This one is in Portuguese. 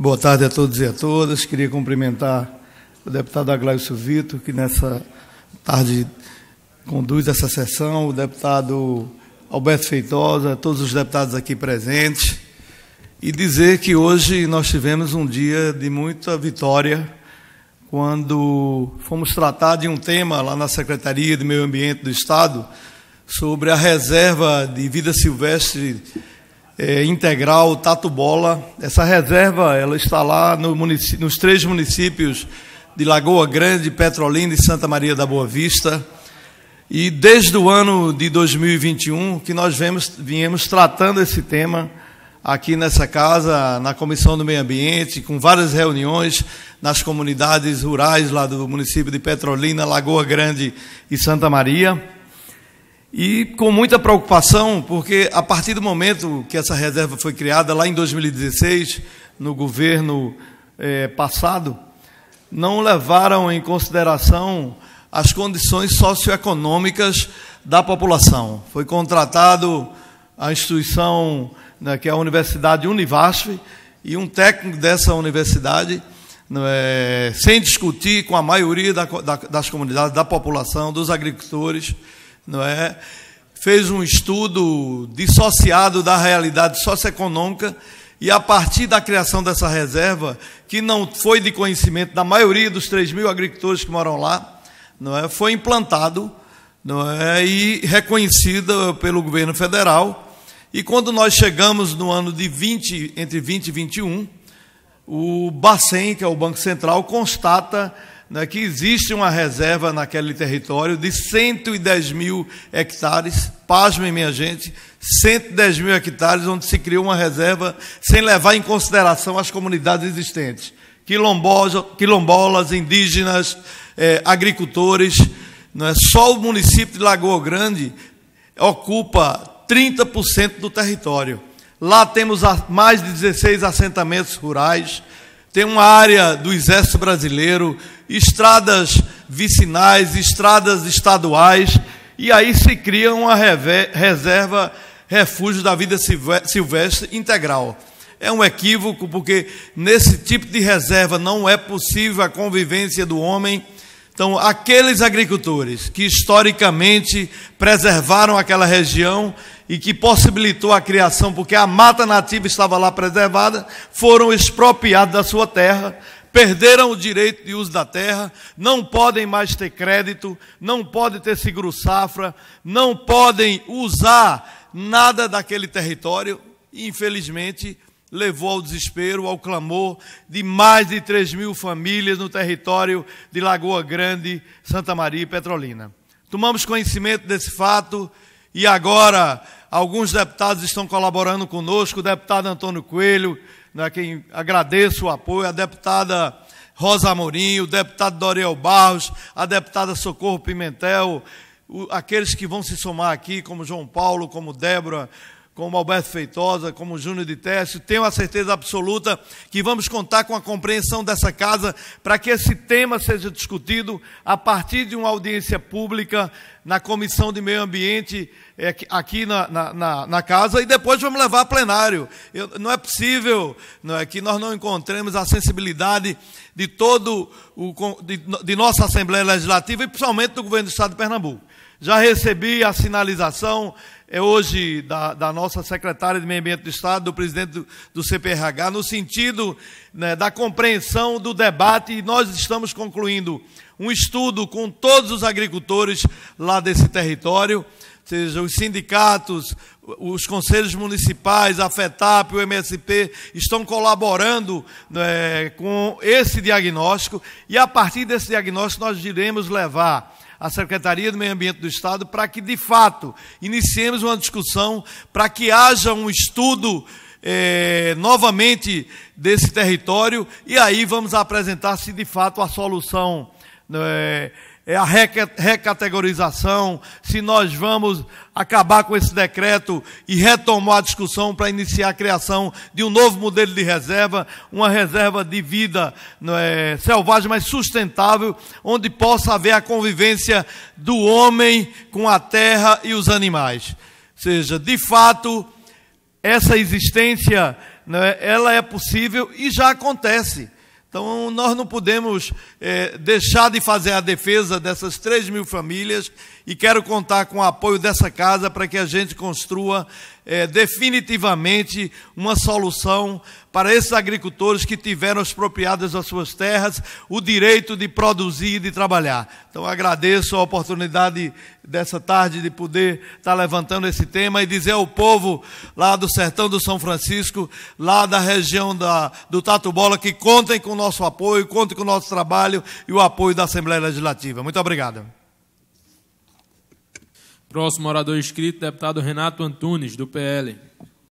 Boa tarde a todos e a todas. Queria cumprimentar o deputado Aglaio Silvito, que nessa tarde conduz essa sessão, o deputado Alberto Feitosa, todos os deputados aqui presentes, e dizer que hoje nós tivemos um dia de muita vitória, quando fomos tratar de um tema lá na Secretaria de Meio Ambiente do Estado sobre a reserva de vida silvestre é, integral Tato Bola. Essa reserva ela está lá no nos três municípios de Lagoa Grande, Petrolina e Santa Maria da Boa Vista. E desde o ano de 2021 que nós vemos, viemos tratando esse tema aqui nessa casa, na Comissão do Meio Ambiente, com várias reuniões nas comunidades rurais lá do município de Petrolina, Lagoa Grande e Santa Maria. E com muita preocupação, porque a partir do momento que essa reserva foi criada, lá em 2016, no governo eh, passado, não levaram em consideração as condições socioeconômicas da população. Foi contratado a instituição, né, que é a Universidade Univasf, e um técnico dessa universidade, né, sem discutir com a maioria da, da, das comunidades, da população, dos agricultores, não é? Fez um estudo dissociado da realidade socioeconômica e a partir da criação dessa reserva, que não foi de conhecimento da maioria dos 3 mil agricultores que moram lá, não é? Foi implantado, não é? E reconhecida pelo governo federal. E quando nós chegamos no ano de 20, entre 20 e 21, o Bacen, que é o Banco Central, constata né, que existe uma reserva naquele território de 110 mil hectares, pasmem minha gente, 110 mil hectares onde se criou uma reserva sem levar em consideração as comunidades existentes, quilombolas, indígenas, eh, agricultores, não é? só o município de Lagoa Grande ocupa 30% do território. Lá temos mais de 16 assentamentos rurais, tem uma área do Exército Brasileiro estradas vicinais, estradas estaduais, e aí se cria uma reserva refúgio da vida silvestre integral. É um equívoco, porque nesse tipo de reserva não é possível a convivência do homem então, aqueles agricultores que historicamente preservaram aquela região e que possibilitou a criação, porque a mata nativa estava lá preservada, foram expropriados da sua terra, perderam o direito de uso da terra, não podem mais ter crédito, não podem ter seguro safra, não podem usar nada daquele território. infelizmente, levou ao desespero, ao clamor de mais de 3 mil famílias no território de Lagoa Grande, Santa Maria e Petrolina. Tomamos conhecimento desse fato e agora alguns deputados estão colaborando conosco, o deputado Antônio Coelho, né, quem agradeço o apoio, a deputada Rosa Amorim, o deputado Doriel Barros, a deputada Socorro Pimentel, aqueles que vão se somar aqui, como João Paulo, como Débora, como Alberto Feitosa, como Júnior de Teste, tenho a certeza absoluta que vamos contar com a compreensão dessa casa para que esse tema seja discutido a partir de uma audiência pública na Comissão de Meio Ambiente eh, aqui na, na, na, na casa e depois vamos levar a plenário. Eu, não é possível não é, que nós não encontremos a sensibilidade de todo o de, de nossa Assembleia Legislativa e principalmente do governo do Estado de Pernambuco. Já recebi a sinalização é hoje da, da, nossa secretária de Meio Ambiente do Estado, do presidente do, do CPRH, no sentido né, da compreensão do debate, e nós estamos concluindo um estudo com todos os agricultores lá desse território, seja, os sindicatos, os conselhos municipais, a FETAP, o MSP, estão colaborando né, com esse diagnóstico, e a partir desse diagnóstico nós iremos levar à Secretaria do Meio Ambiente do Estado para que, de fato, iniciemos uma discussão para que haja um estudo eh, novamente desse território e aí vamos apresentar se, de fato, a solução. Né, é a recategorização, se nós vamos acabar com esse decreto e retomar a discussão para iniciar a criação de um novo modelo de reserva, uma reserva de vida é, selvagem, mas sustentável, onde possa haver a convivência do homem com a terra e os animais. Ou seja, de fato, essa existência, é, ela é possível e já acontece. Então, nós não podemos é, deixar de fazer a defesa dessas 3 mil famílias e quero contar com o apoio dessa casa para que a gente construa é, definitivamente uma solução para esses agricultores que tiveram expropriadas as suas terras, o direito de produzir e de trabalhar. Então agradeço a oportunidade dessa tarde de poder estar levantando esse tema e dizer ao povo lá do sertão do São Francisco, lá da região da, do Bola que contem com o nosso apoio, contem com o nosso trabalho e o apoio da Assembleia Legislativa. Muito obrigado. Próximo orador inscrito, deputado Renato Antunes, do PL.